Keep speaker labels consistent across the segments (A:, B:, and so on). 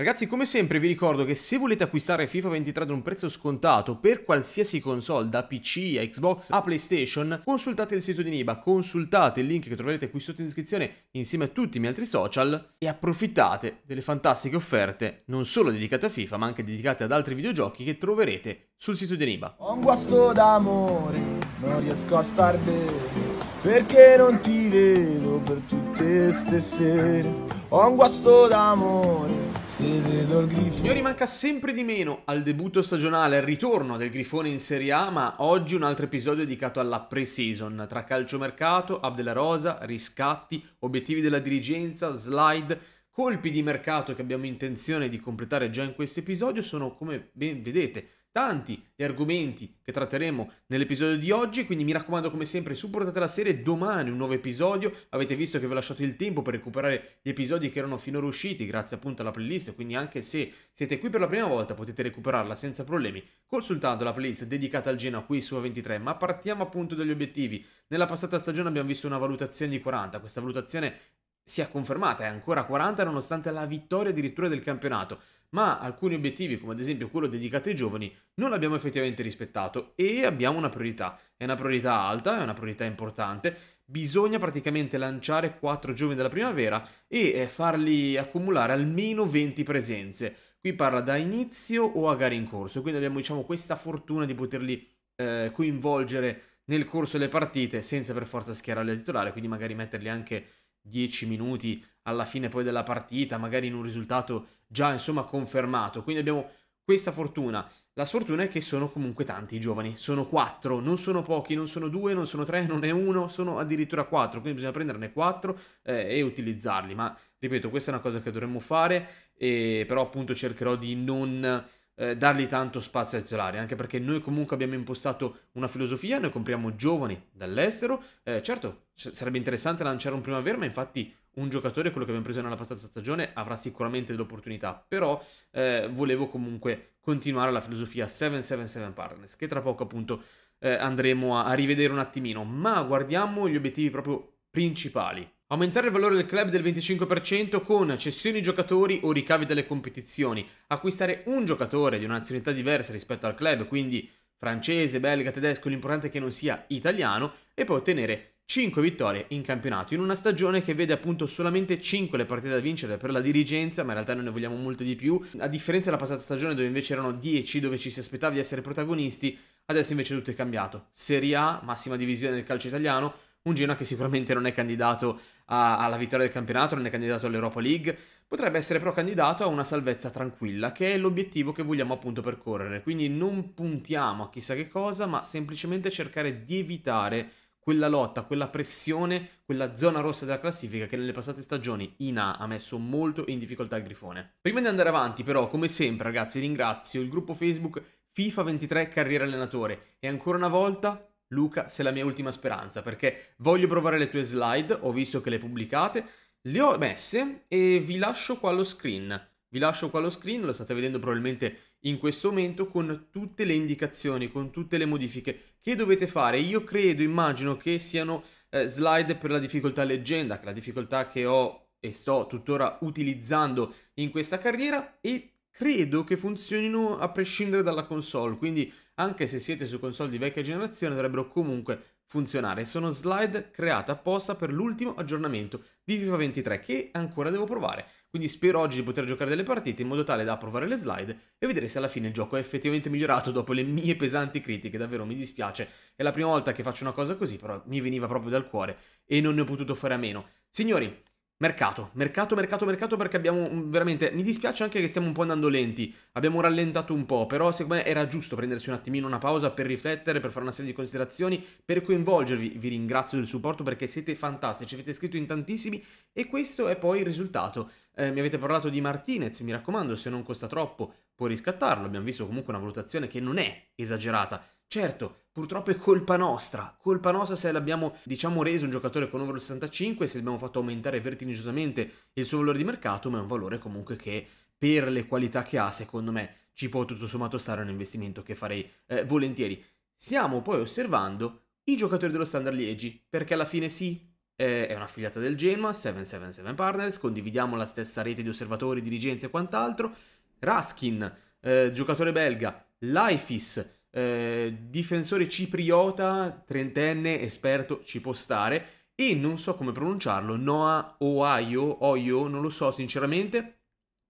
A: Ragazzi, come sempre vi ricordo che se volete acquistare FIFA 23 ad un prezzo scontato per qualsiasi console, da PC a Xbox a PlayStation, consultate il sito di Niba, consultate il link che troverete qui sotto in descrizione insieme a tutti i miei altri social e approfittate delle fantastiche offerte, non solo dedicate a FIFA, ma anche dedicate ad altri videogiochi che troverete sul sito di Niba. Ho un guasto d'amore, non riesco a star bene, perché non ti vedo per tutte ste sere. Ho un guasto d'amore Signori, manca sempre di meno al debutto stagionale al ritorno del Grifone in Serie A, ma oggi un altro episodio dedicato alla pre-season, tra calciomercato, Abdella Rosa, riscatti, obiettivi della dirigenza, slide, colpi di mercato che abbiamo intenzione di completare già in questo episodio sono, come ben vedete, tanti gli argomenti che tratteremo nell'episodio di oggi, quindi mi raccomando come sempre supportate la serie, domani un nuovo episodio, avete visto che vi ho lasciato il tempo per recuperare gli episodi che erano finora usciti grazie appunto alla playlist, quindi anche se siete qui per la prima volta potete recuperarla senza problemi consultando la playlist dedicata al Genoa qui su A23, ma partiamo appunto dagli obiettivi. Nella passata stagione abbiamo visto una valutazione di 40, questa valutazione si è confermata, è ancora 40 nonostante la vittoria addirittura del campionato ma alcuni obiettivi, come ad esempio quello dedicato ai giovani, non l'abbiamo effettivamente rispettato e abbiamo una priorità. È una priorità alta, è una priorità importante. Bisogna praticamente lanciare 4 giovani della primavera e eh, farli accumulare almeno 20 presenze. Qui parla da inizio o a gare in corso, quindi abbiamo diciamo, questa fortuna di poterli eh, coinvolgere nel corso delle partite senza per forza schierarli a titolare, quindi magari metterli anche 10 minuti alla fine poi della partita, magari in un risultato già insomma confermato. Quindi abbiamo questa fortuna. La sfortuna è che sono comunque tanti i giovani, sono quattro, non sono pochi, non sono due, non sono tre, non è uno, sono addirittura quattro, quindi bisogna prenderne quattro eh, e utilizzarli. Ma ripeto, questa è una cosa che dovremmo fare, e, però appunto cercherò di non eh, dargli tanto spazio ai titolari, anche perché noi comunque abbiamo impostato una filosofia, noi compriamo giovani dall'estero, eh, certo c- sarebbe interessante lanciare un primavera, ma infatti un giocatore, quello che abbiamo preso nella passata stagione, avrà sicuramente dell'opportunità, però eh, volevo comunque continuare la filosofia 777 Partners, che tra poco appunto eh, andremo a, a rivedere un attimino, ma guardiamo gli obiettivi proprio principali Aumentare il valore del club del 25% con cessioni giocatori o ricavi dalle competizioni. Acquistare un giocatore di una nazionalità diversa rispetto al club, quindi francese, belga, tedesco, l'importante è che non sia italiano, e poi ottenere 5 vittorie in campionato, in una stagione che vede appunto solamente 5 le partite da vincere per la dirigenza, ma in realtà noi ne vogliamo molte di più, a differenza della passata stagione dove invece erano 10, dove ci si aspettava di essere protagonisti, adesso invece tutto è cambiato. Serie A, massima divisione del calcio italiano, un Genoa che sicuramente non è candidato a, alla vittoria del campionato, non è candidato all'Europa League, potrebbe essere però candidato a una salvezza tranquilla, che è l'obiettivo che vogliamo appunto percorrere. Quindi non puntiamo a chissà che cosa, ma semplicemente cercare di evitare quella lotta, quella pressione, quella zona rossa della classifica che nelle passate stagioni in A ha messo molto in difficoltà il Grifone. Prima di andare avanti però, come sempre ragazzi, ringrazio il gruppo Facebook FIFA 23 Carriera Allenatore e ancora una volta Luca, sei la mia ultima speranza perché voglio provare le tue slide, ho visto che le pubblicate, le ho messe e vi lascio qua lo screen. Vi lascio qua lo screen, lo state vedendo probabilmente in questo momento con tutte le indicazioni, con tutte le modifiche che dovete fare. Io credo, immagino che siano eh, slide per la difficoltà leggenda, che la difficoltà che ho e sto tuttora utilizzando in questa carriera e credo che funzionino a prescindere dalla console, quindi anche se siete su console di vecchia generazione dovrebbero comunque funzionare. Sono slide create apposta per l'ultimo aggiornamento di FIFA 23 che ancora devo provare. Quindi spero oggi di poter giocare delle partite in modo tale da provare le slide e vedere se alla fine il gioco è effettivamente migliorato dopo le mie pesanti critiche. Davvero mi dispiace, è la prima volta che faccio una cosa così, però mi veniva proprio dal cuore e non ne ho potuto fare a meno. Signori, Mercato, mercato, mercato, mercato perché abbiamo veramente, mi dispiace anche che stiamo un po' andando lenti, abbiamo rallentato un po', però secondo me era giusto prendersi un attimino una pausa per riflettere, per fare una serie di considerazioni, per coinvolgervi, vi ringrazio del supporto perché siete fantastici, avete scritto in tantissimi e questo è poi il risultato. Eh, mi avete parlato di Martinez, mi raccomando, se non costa troppo puoi riscattarlo, abbiamo visto comunque una valutazione che non è esagerata, Certo, purtroppo è colpa nostra, colpa nostra se l'abbiamo, diciamo, reso un giocatore con over 65, se l'abbiamo fatto aumentare vertiginosamente il suo valore di mercato, ma è un valore comunque che per le qualità che ha, secondo me, ci può tutto sommato stare un investimento che farei eh, volentieri. Stiamo poi osservando i giocatori dello Standard Liegi, perché alla fine sì, eh, è una filiata del Genoa, 777 Partners, condividiamo la stessa rete di osservatori, dirigenze e quant'altro. Raskin, eh, giocatore belga, Lifis, eh, difensore cipriota, trentenne, esperto, ci può stare. E non so come pronunciarlo, Noah Ohio, Ohio, non lo so sinceramente,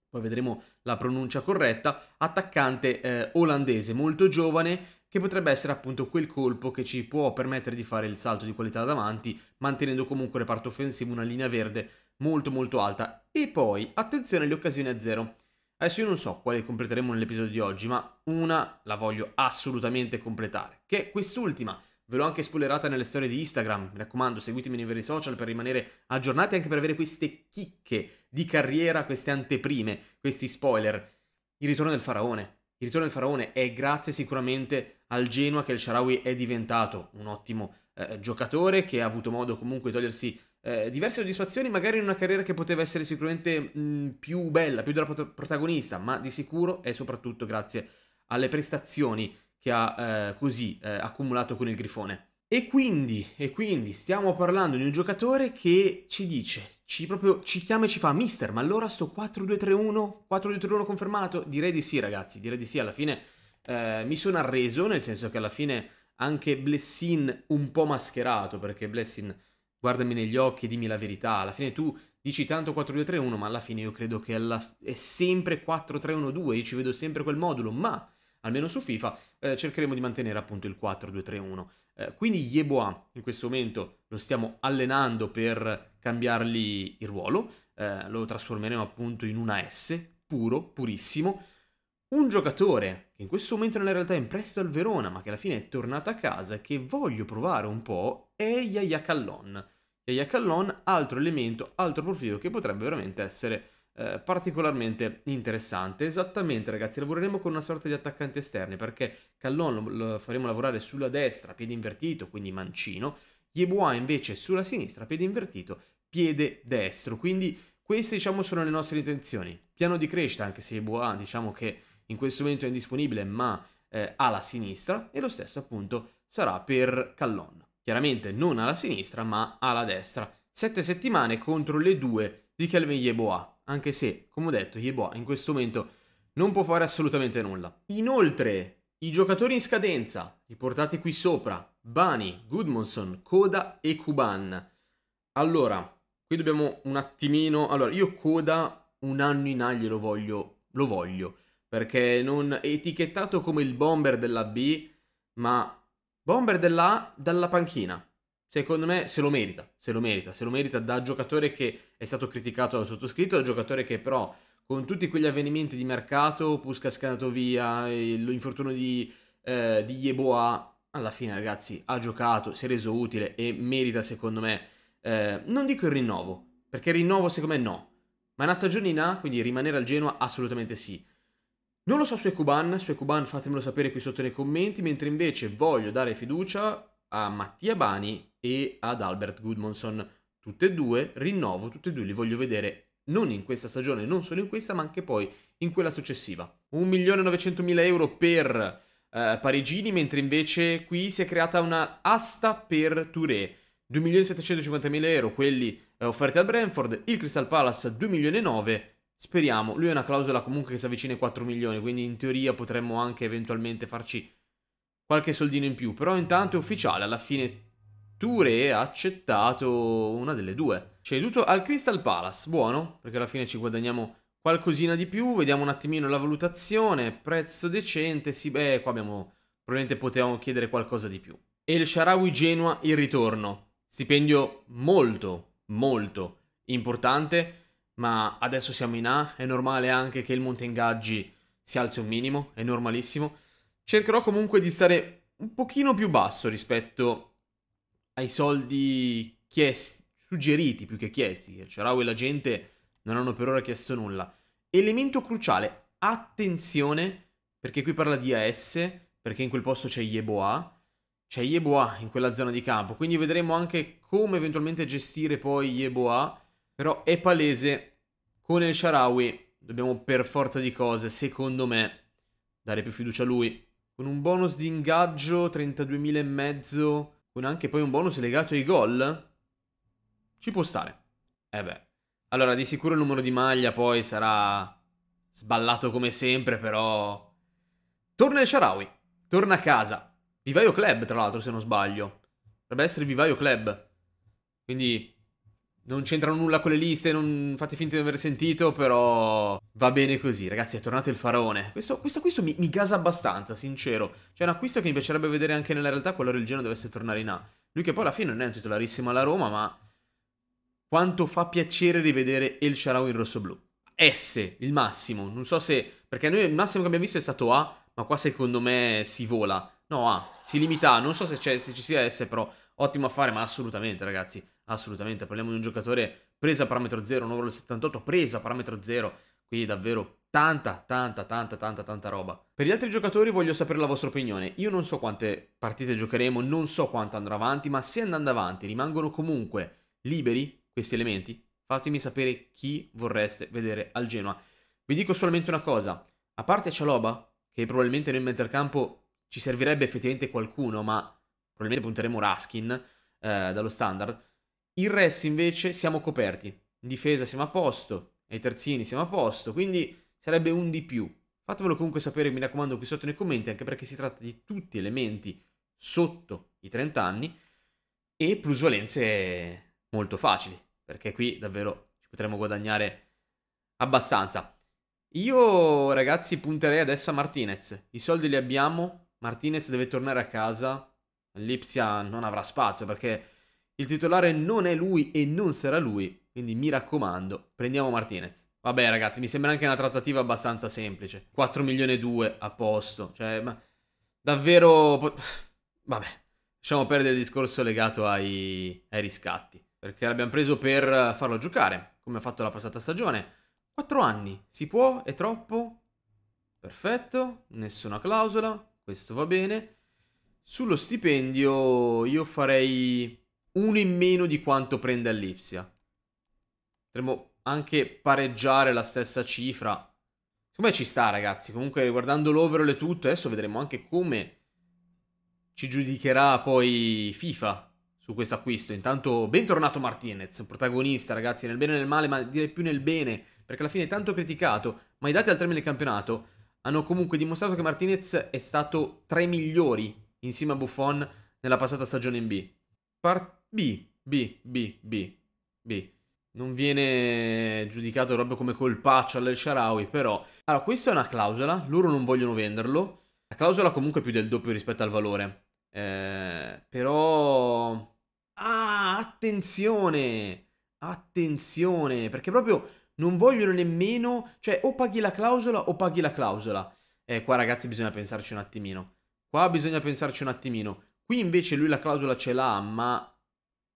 A: poi vedremo la pronuncia corretta, attaccante eh, olandese molto giovane che potrebbe essere appunto quel colpo che ci può permettere di fare il salto di qualità davanti, mantenendo comunque il reparto offensivo una linea verde molto molto alta. E poi, attenzione alle occasioni a zero. Adesso io non so quale completeremo nell'episodio di oggi, ma una la voglio assolutamente completare, che è quest'ultima. Ve l'ho anche spoilerata nelle storie di Instagram, mi raccomando, seguitemi nei veri social per rimanere aggiornati anche per avere queste chicche di carriera, queste anteprime, questi spoiler. Il ritorno del faraone. Il ritorno del faraone è grazie sicuramente al Genoa che il Sharawi è diventato un ottimo eh, giocatore che ha avuto modo comunque di togliersi eh, diverse soddisfazioni, magari in una carriera che poteva essere sicuramente mh, mm, più bella, più della prot- protagonista, ma di sicuro è soprattutto grazie alle prestazioni che ha eh, così eh, accumulato con il Grifone. E quindi, e quindi stiamo parlando di un giocatore che ci dice, ci, proprio, ci chiama e ci fa Mister, ma allora sto 4-2-3-1? 4-2-3-1 confermato? Direi di sì ragazzi, direi di sì, alla fine eh, mi sono arreso, nel senso che alla fine anche Blessin un po' mascherato, perché Blessin guardami negli occhi dimmi la verità. Alla fine tu dici tanto 4-2-3-1, ma alla fine io credo che è sempre 4-3-1-2, io ci vedo sempre quel modulo, ma almeno su FIFA eh, cercheremo di mantenere appunto il 4-2-3-1. Eh, quindi Yeboah in questo momento lo stiamo allenando per cambiargli il ruolo, eh, lo trasformeremo appunto in una S, puro, purissimo, un giocatore che in questo momento nella realtà è in prestito al Verona, ma che alla fine è tornato a casa e che voglio provare un po', è Yaya Callon. Yaya Callon, altro elemento, altro profilo che potrebbe veramente essere eh, particolarmente interessante. Esattamente ragazzi, lavoreremo con una sorta di attaccanti esterni perché Callon lo, lo faremo lavorare sulla destra, piede invertito, quindi mancino, Yeboah invece sulla sinistra, piede invertito, piede destro, quindi queste diciamo sono le nostre intenzioni. Piano di crescita, anche se Yeboah diciamo che in questo momento è indisponibile ma eh, alla sinistra e lo stesso appunto sarà per Callon. Chiaramente non alla sinistra ma alla destra. Sette settimane contro le due di Calvin Yeboah, anche se, come ho detto, Yeboah in questo momento non può fare assolutamente nulla. Inoltre, i giocatori in scadenza, riportati qui sopra, Bani, Goodmanson, Koda e Kuban. Allora, qui dobbiamo un attimino... Allora, io Koda un anno in aglio lo voglio, lo voglio perché non è etichettato come il bomber della B, ma bomber della A dalla panchina. Secondo me se lo merita, se lo merita, se lo merita da giocatore che è stato criticato dal sottoscritto, da giocatore che però con tutti quegli avvenimenti di mercato, Puska scanato via, l'infortunio di, eh, di Yeboa, alla fine ragazzi ha giocato, si è reso utile e merita secondo me, eh, non dico il rinnovo, perché rinnovo secondo me no, ma una stagione in A, quindi rimanere al Genoa assolutamente sì. Non lo so su Ecuban, su Ecuban fatemelo sapere qui sotto nei commenti, mentre invece voglio dare fiducia a Mattia Bani e ad Albert Goodmanson. Tutte e due, rinnovo, tutte e due li voglio vedere non in questa stagione, non solo in questa, ma anche poi in quella successiva. 1.900.000 euro per eh, Parigini, mentre invece qui si è creata una asta per Touré. 2.750.000 euro quelli eh, offerti al Brentford, il Crystal Palace 2.900.000 Speriamo, lui ha una clausola comunque che si avvicina ai 4 milioni, quindi in teoria potremmo anche eventualmente farci qualche soldino in più, però intanto è ufficiale, alla fine Touré ha accettato una delle due. C'è tutto al Crystal Palace, buono, perché alla fine ci guadagniamo qualcosina di più, vediamo un attimino la valutazione, prezzo decente, sì, beh, qua abbiamo, probabilmente potevamo chiedere qualcosa di più. E il Sharawi Genua in ritorno, stipendio molto, molto importante, ma adesso siamo in A, è normale anche che il monte ingaggi si alzi un minimo, è normalissimo. Cercherò comunque di stare un pochino più basso rispetto ai soldi chiesti, suggeriti più che chiesti. Il e la gente non hanno per ora chiesto nulla. Elemento cruciale, attenzione, perché qui parla di AS, perché in quel posto c'è Yeboah, c'è Yeboah in quella zona di campo, quindi vedremo anche come eventualmente gestire poi Yeboah però è palese, con El Sharawi dobbiamo per forza di cose, secondo me, dare più fiducia a lui. Con un bonus di ingaggio, 32.000 e mezzo, con anche poi un bonus legato ai gol, ci può stare. Eh beh. Allora, di sicuro il numero di maglia poi sarà sballato come sempre, però... Torna El Sharawi, torna a casa. Vivaio Club, tra l'altro, se non sbaglio. Dovrebbe essere Vivaio Club. Quindi non c'entrano nulla con le liste, non fate finta di aver sentito, però va bene così. Ragazzi, è tornato il faraone. Questo, questo acquisto mi, mi gasa abbastanza, sincero. C'è un acquisto che mi piacerebbe vedere anche nella realtà qualora il Genoa dovesse tornare in A. Lui che poi alla fine non è un titolarissimo alla Roma, ma... Quanto fa piacere rivedere El Sharau in rosso-blu. S, il massimo. Non so se... Perché noi il massimo che abbiamo visto è stato A, ma qua secondo me si vola. No, A, si limita A. Non so se, se ci sia S, però ottimo affare, ma assolutamente, ragazzi assolutamente. Parliamo di un giocatore preso a parametro 0, un overall 78 preso a parametro 0, quindi davvero tanta, tanta, tanta, tanta, tanta roba. Per gli altri giocatori voglio sapere la vostra opinione. Io non so quante partite giocheremo, non so quanto andrà avanti, ma se andando avanti rimangono comunque liberi questi elementi, fatemi sapere chi vorreste vedere al Genoa. Vi dico solamente una cosa, a parte Cialoba, che probabilmente nel campo ci servirebbe effettivamente qualcuno, ma probabilmente punteremo Raskin eh, dallo standard, il resto invece siamo coperti. In difesa siamo a posto, ai terzini siamo a posto, quindi sarebbe un di più. Fatemelo comunque sapere, mi raccomando, qui sotto nei commenti, anche perché si tratta di tutti elementi sotto i 30 anni e plusvalenze molto facili, perché qui davvero ci potremmo guadagnare abbastanza. Io, ragazzi, punterei adesso a Martinez. I soldi li abbiamo, Martinez deve tornare a casa, l'Ipsia non avrà spazio perché il titolare non è lui e non sarà lui, quindi mi raccomando, prendiamo Martinez. Vabbè ragazzi, mi sembra anche una trattativa abbastanza semplice. 4 milioni e 2 a posto, cioè ma davvero... Vabbè, lasciamo perdere il discorso legato ai, ai riscatti, perché l'abbiamo preso per farlo giocare, come ha fatto la passata stagione. 4 anni, si può? È troppo? Perfetto, nessuna clausola, questo va bene. Sullo stipendio io farei uno in meno di quanto prende Ellipsia. Potremmo anche pareggiare la stessa cifra. Secondo ci sta, ragazzi. Comunque, guardando l'overall e tutto, adesso vedremo anche come ci giudicherà poi FIFA su questo acquisto. Intanto, bentornato Martinez, protagonista, ragazzi, nel bene e nel male, ma direi più nel bene, perché alla fine è tanto criticato, ma i dati al termine del campionato hanno comunque dimostrato che Martinez è stato tra i migliori insieme a Buffon nella passata stagione in B. Part- B, B, B, B, B. Non viene giudicato proprio come colpaccio al Sharawi, però... Allora, questa è una clausola, loro non vogliono venderlo. La clausola comunque è più del doppio rispetto al valore. Eh, però... Ah, attenzione! Attenzione! Perché proprio non vogliono nemmeno... Cioè, o paghi la clausola o paghi la clausola. Eh, qua ragazzi bisogna pensarci un attimino. Qua bisogna pensarci un attimino. Qui invece lui la clausola ce l'ha, ma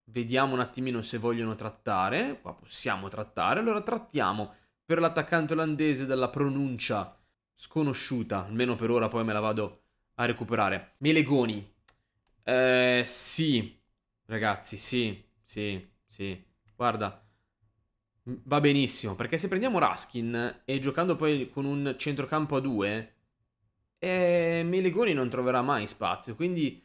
A: vediamo un attimino se vogliono trattare, qua possiamo trattare, allora trattiamo per l'attaccante olandese dalla pronuncia sconosciuta, almeno per ora poi me la vado a recuperare. Melegoni, eh, sì, ragazzi, sì, sì, sì, guarda, va benissimo, perché se prendiamo Raskin e giocando poi con un centrocampo a due, eh, Melegoni non troverà mai spazio, quindi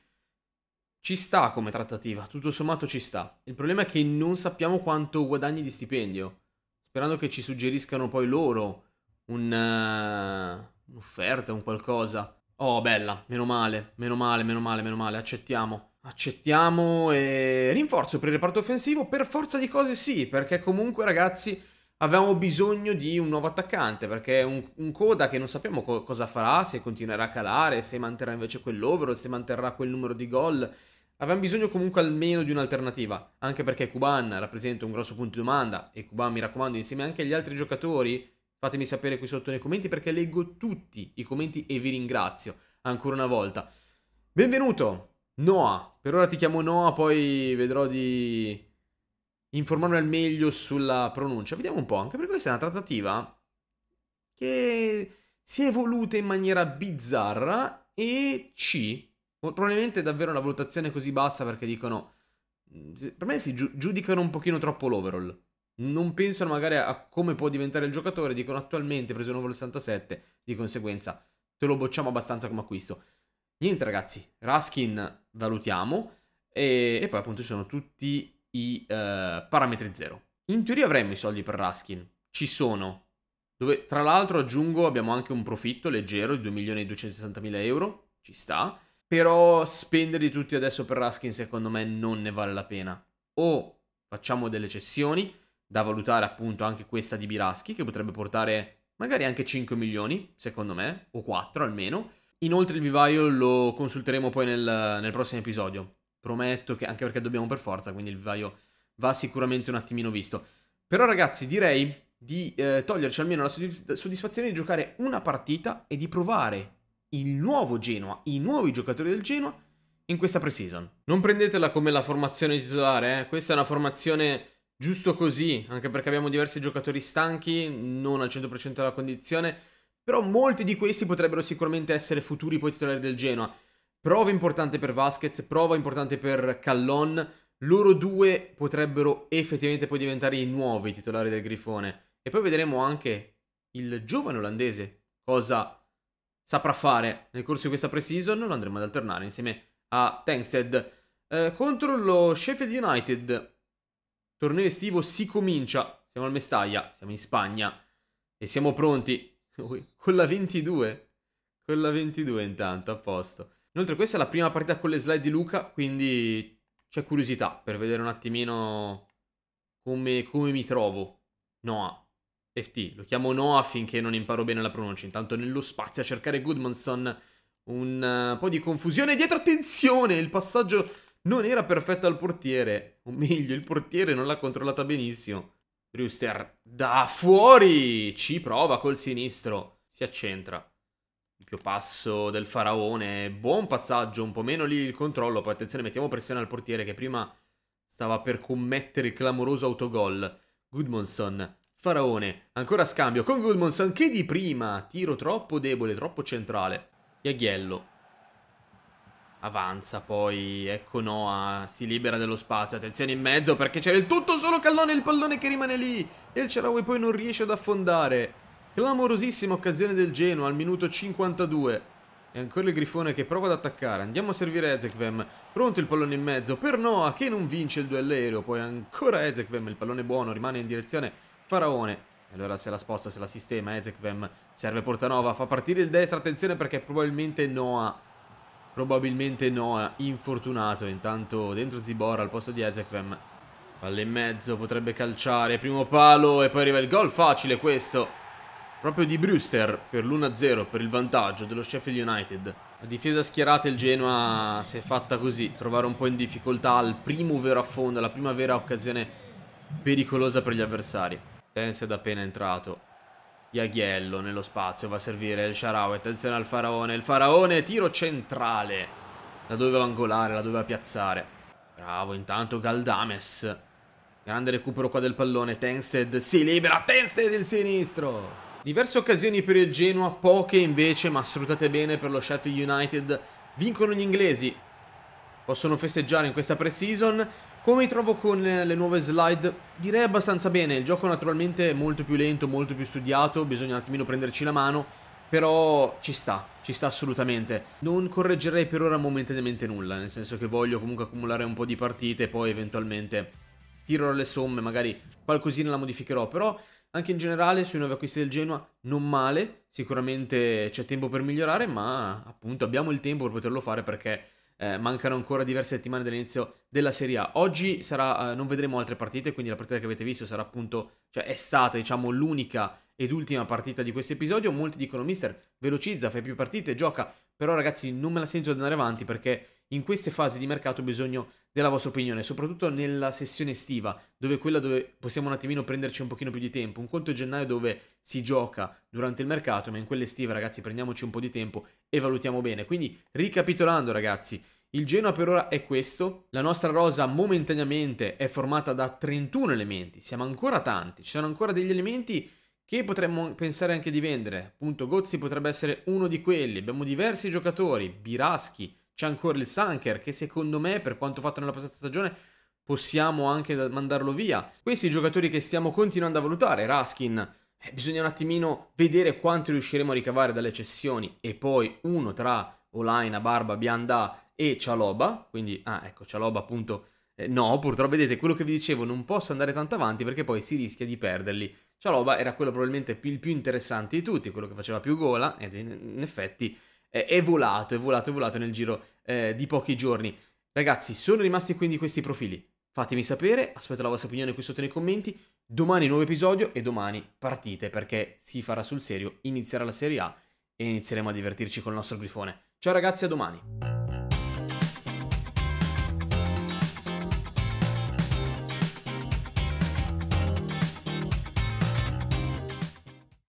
A: ci sta come trattativa, tutto sommato ci sta. Il problema è che non sappiamo quanto guadagni di stipendio, sperando che ci suggeriscano poi loro un, uh, un'offerta, un qualcosa. Oh, bella, meno male, meno male, meno male, meno male, accettiamo. Accettiamo e rinforzo per il reparto offensivo, per forza di cose sì, perché comunque ragazzi avevamo bisogno di un nuovo attaccante perché un, un coda che non sappiamo co- cosa farà, se continuerà a calare, se manterrà invece quell'over, se manterrà quel numero di gol. Avevamo bisogno comunque almeno di un'alternativa, anche perché Kuban rappresenta un grosso punto di domanda e Kuban mi raccomando insieme anche agli altri giocatori, fatemi sapere qui sotto nei commenti perché leggo tutti i commenti e vi ringrazio ancora una volta. Benvenuto Noah, per ora ti chiamo Noah, poi vedrò di informarmi al meglio sulla pronuncia. Vediamo un po', anche perché questa è una trattativa che si è evoluta in maniera bizzarra e C. Probabilmente è davvero una valutazione così bassa perché dicono... Mm, per me si giudicano un pochino troppo l'overall. Non pensano magari a come può diventare il giocatore, dicono attualmente preso un overall 67, di conseguenza te lo bocciamo abbastanza come acquisto. Niente ragazzi, Raskin valutiamo e, e poi appunto ci sono tutti i eh, parametri zero. In teoria avremmo i soldi per Raskin, ci sono. Dove, tra l'altro aggiungo abbiamo anche un profitto leggero di 2.260.000 euro, ci sta. Però spenderli tutti adesso per Raskin secondo me non ne vale la pena. O facciamo delle cessioni, da valutare appunto anche questa di Biraschi che potrebbe portare magari anche 5 milioni, secondo me, o 4 almeno. Inoltre il vivaio lo consulteremo poi nel, nel prossimo episodio prometto che anche perché dobbiamo per forza, quindi il vivaio va sicuramente un attimino visto. Però ragazzi, direi di eh, toglierci almeno la soddisfazione di giocare una partita e di provare il nuovo Genoa, i nuovi giocatori del Genoa in questa pre-season. Non prendetela come la formazione titolare, eh? questa è una formazione giusto così, anche perché abbiamo diversi giocatori stanchi, non al 100% della condizione, però molti di questi potrebbero sicuramente essere futuri poi titolari del Genoa. Prova importante per Vasquez, prova importante per Callon. Loro due potrebbero effettivamente poi diventare i nuovi titolari del Grifone. E poi vedremo anche il giovane olandese cosa saprà fare nel corso di questa pre-season. Lo andremo ad alternare insieme a Tangsted. Eh, contro lo Sheffield United. Torneo estivo si comincia. Siamo al Mestaglia, siamo in Spagna e siamo pronti. Con la 22. Con la 22 intanto, a posto. Inoltre questa è la prima partita con le slide di Luca, quindi c'è curiosità per vedere un attimino come, come mi trovo. Noah. FT, lo chiamo Noah finché non imparo bene la pronuncia. Intanto nello spazio a cercare Goodmanson un uh, po' di confusione dietro. Attenzione, il passaggio non era perfetto al portiere. O meglio, il portiere non l'ha controllata benissimo. Brewster da fuori ci prova col sinistro. Si accentra più passo del faraone, buon passaggio, un po' meno lì il controllo, poi attenzione mettiamo pressione al portiere che prima stava per commettere il clamoroso autogol. Goodmanson, faraone, ancora scambio con Goodmanson che di prima, tiro troppo debole, troppo centrale. Iaghiello, avanza poi, ecco Noah, si libera dello spazio, attenzione in mezzo perché c'era il tutto solo Callone, il pallone che rimane lì e il Cerawi poi non riesce ad affondare. Clamorosissima occasione del Geno al minuto 52. E ancora il Grifone che prova ad attaccare. Andiamo a servire Ezekvem. Pronto il pallone in mezzo per Noah che non vince il duello aereo. Poi ancora Ezekvem, il pallone buono, rimane in direzione Faraone. E Allora se la sposta, se la sistema, Ezekvem serve Portanova, fa partire il destra, attenzione perché probabilmente Noah, probabilmente Noah infortunato, intanto dentro Zibora al posto di Ezekvem. Palle in mezzo, potrebbe calciare, primo palo e poi arriva il gol, facile questo. Proprio di Brewster per l'1-0 per il vantaggio dello Sheffield United. La difesa schierata il Genoa si è fatta così, trovare un po' in difficoltà al primo vero affondo, alla prima vera occasione pericolosa per gli avversari. Tense è appena entrato. Iaghiello nello spazio, va a servire il Sharawi, attenzione al Faraone, il Faraone tiro centrale. La doveva angolare, la doveva piazzare. Bravo, intanto Galdames. Grande recupero qua del pallone. Tensted si libera. Tensted il sinistro. Diverse occasioni per il Genoa, poche invece, ma sfruttate bene per lo Sheffield United. Vincono gli inglesi. Possono festeggiare in questa pre-season. Come mi trovo con le nuove slide? Direi abbastanza bene. Il gioco naturalmente è molto più lento, molto più studiato, bisogna un attimino prenderci la mano. Però ci sta, ci sta assolutamente. Non correggerei per ora momentaneamente nulla, nel senso che voglio comunque accumulare un po' di partite e poi eventualmente tiro le somme, magari qualcosina la modificherò, però anche in generale sui nuovi acquisti del Genoa non male, sicuramente c'è tempo per migliorare, ma appunto abbiamo il tempo per poterlo fare perché eh, mancano ancora diverse settimane dall'inizio della Serie A. Oggi sarà, eh, non vedremo altre partite, quindi la partita che avete visto sarà appunto, cioè è stata diciamo l'unica ed ultima partita di questo episodio. Molti dicono mister velocizza, fai più partite, gioca. Però ragazzi non me la sento di andare avanti perché in queste fasi di mercato ho bisogno della vostra opinione, soprattutto nella sessione estiva, dove quella dove possiamo un attimino prenderci un pochino più di tempo. Un conto è gennaio dove si gioca durante il mercato, ma in quelle estive ragazzi prendiamoci un po' di tempo e valutiamo bene. Quindi ricapitolando ragazzi, il Genoa per ora è questo, la nostra rosa momentaneamente è formata da 31 elementi, siamo ancora tanti, ci sono ancora degli elementi che potremmo pensare anche di vendere. Appunto, Gozzi potrebbe essere uno di quelli. Abbiamo diversi giocatori, Biraschi, c'è ancora il Sanker, che secondo me, per quanto fatto nella passata stagione, possiamo anche mandarlo via. Questi giocatori che stiamo continuando a valutare, Raskin, eh, bisogna un attimino vedere quanto riusciremo a ricavare dalle cessioni. E poi uno tra Olaina, Barba, Bianda e Cialoba, quindi, ah ecco, Cialoba appunto eh, no, purtroppo vedete quello che vi dicevo, non posso andare tanto avanti perché poi si rischia di perderli. Cialoba era quello probabilmente più, il più interessante di tutti, quello che faceva più gola ed in, effetti eh, è volato, è volato, è volato nel giro eh, di pochi giorni. Ragazzi, sono rimasti quindi questi profili. Fatemi sapere, aspetto la vostra opinione qui sotto nei commenti. Domani nuovo episodio e domani partite perché si farà sul serio, inizierà la Serie A e inizieremo a divertirci con il nostro grifone. Ciao ragazzi, a domani!